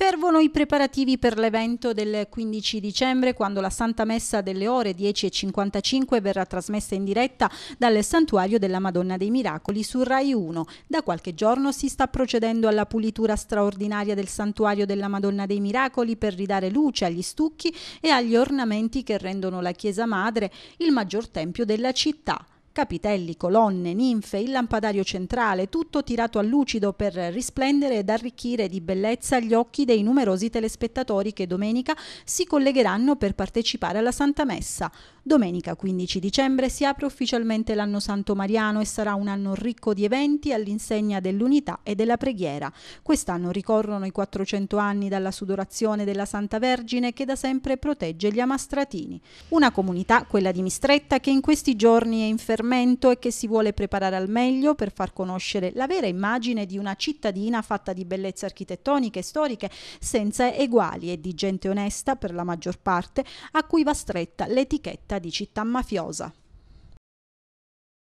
Fervono i preparativi per l'evento del 15 dicembre quando la Santa Messa delle ore 10.55 verrà trasmessa in diretta dal Santuario della Madonna dei Miracoli su Rai 1. Da qualche giorno si sta procedendo alla pulitura straordinaria del Santuario della Madonna dei Miracoli per ridare luce agli stucchi e agli ornamenti che rendono la Chiesa Madre il maggior tempio della città. Capitelli, colonne, ninfe, il lampadario centrale, tutto tirato a lucido per risplendere ed arricchire di bellezza gli occhi dei numerosi telespettatori che domenica si collegheranno per partecipare alla Santa Messa. Domenica 15 dicembre si apre ufficialmente l'anno santo mariano e sarà un anno ricco di eventi all'insegna dell'unità e della preghiera. Quest'anno ricorrono i 400 anni dalla sudorazione della Santa Vergine che da sempre protegge gli amastratini. Una comunità, quella di Mistretta, che in questi giorni è infermata fermento e che si vuole preparare al meglio per far conoscere la vera immagine di una cittadina fatta di bellezze architettoniche e storiche senza eguali e di gente onesta per la maggior parte a cui va stretta l'etichetta di città mafiosa.